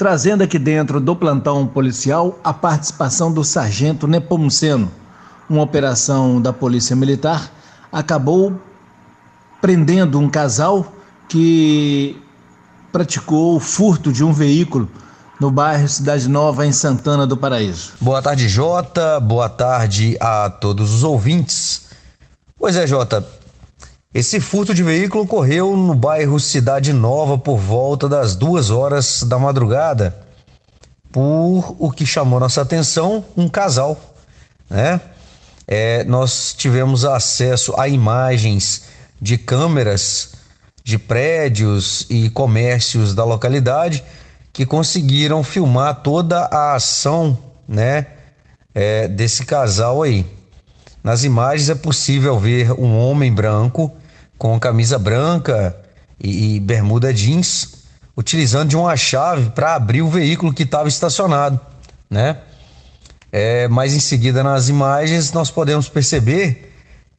trazendo aqui dentro do plantão policial a participação do sargento Nepomuceno. Uma operação da Polícia Militar acabou prendendo um casal que praticou o furto de um veículo no bairro Cidade Nova, em Santana do Paraíso. Boa tarde, Jota. Boa tarde a todos os ouvintes. Pois é, Jota, esse furto de veículo ocorreu no bairro Cidade Nova por volta das duas horas da madrugada, por o que chamou nossa atenção, um casal, né? É, nós tivemos acesso a imagens de câmeras de prédios e comércios da localidade que conseguiram filmar toda a ação, né, é, desse casal aí. Nas imagens é possível ver um homem branco com camisa branca e, e bermuda jeans, utilizando de uma chave para abrir o veículo que estava estacionado, né? É, mas em seguida nas imagens nós podemos perceber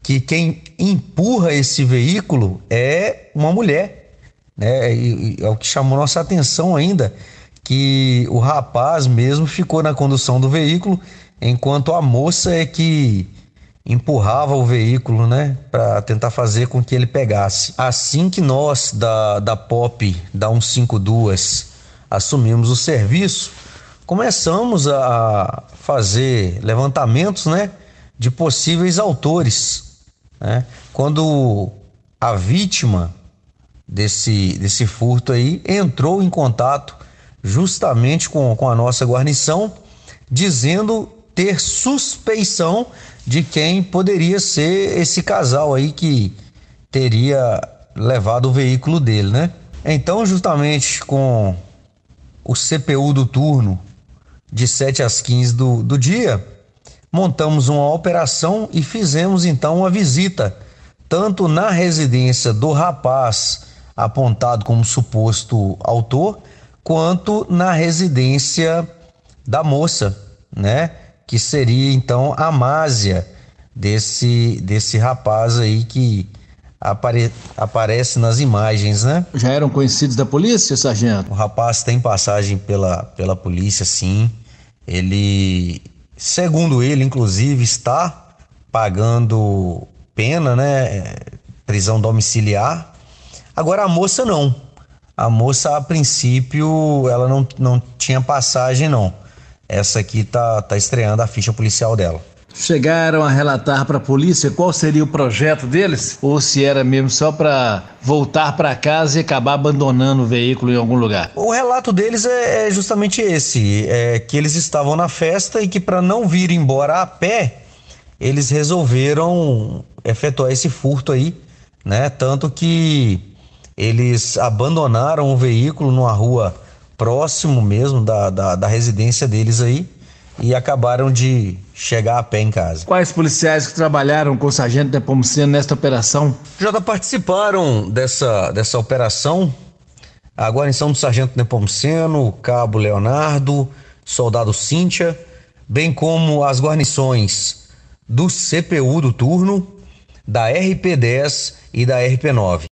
que quem empurra esse veículo é uma mulher, né? E, e é o que chamou nossa atenção ainda, que o rapaz mesmo ficou na condução do veículo, enquanto a moça é que empurrava o veículo, né, para tentar fazer com que ele pegasse. Assim que nós da, da POP da 152 assumimos o serviço, começamos a fazer levantamentos, né, de possíveis autores, né? Quando a vítima desse desse furto aí entrou em contato justamente com, com a nossa guarnição, dizendo ter suspeição de quem poderia ser esse casal aí que teria levado o veículo dele, né? Então, justamente com o CPU do turno de 7 às 15 do, do dia, montamos uma operação e fizemos então uma visita, tanto na residência do rapaz apontado como suposto autor, quanto na residência da moça, né? que seria então a Másia desse, desse rapaz aí que apare, aparece nas imagens, né? Já eram conhecidos da polícia, sargento? O rapaz tem passagem pela, pela polícia, sim. Ele, segundo ele, inclusive, está pagando pena, né? Prisão domiciliar. Agora a moça não. A moça, a princípio, ela não, não tinha passagem, não essa aqui tá, tá estreando a ficha policial dela. Chegaram a relatar para a polícia qual seria o projeto deles? Ou se era mesmo só para voltar para casa e acabar abandonando o veículo em algum lugar? O relato deles é, é justamente esse: é que eles estavam na festa e que, para não vir embora a pé, eles resolveram efetuar esse furto aí, né? Tanto que eles abandonaram o veículo numa rua próximo mesmo da, da, da residência deles aí e acabaram de chegar a pé em casa. Quais policiais que trabalharam com o sargento Nepomuceno nesta operação? Já tá participaram dessa, dessa operação a guarnição do sargento Nepomuceno, o cabo Leonardo, soldado Cíntia, bem como as guarnições do CPU do turno, da RP10 e da RP9.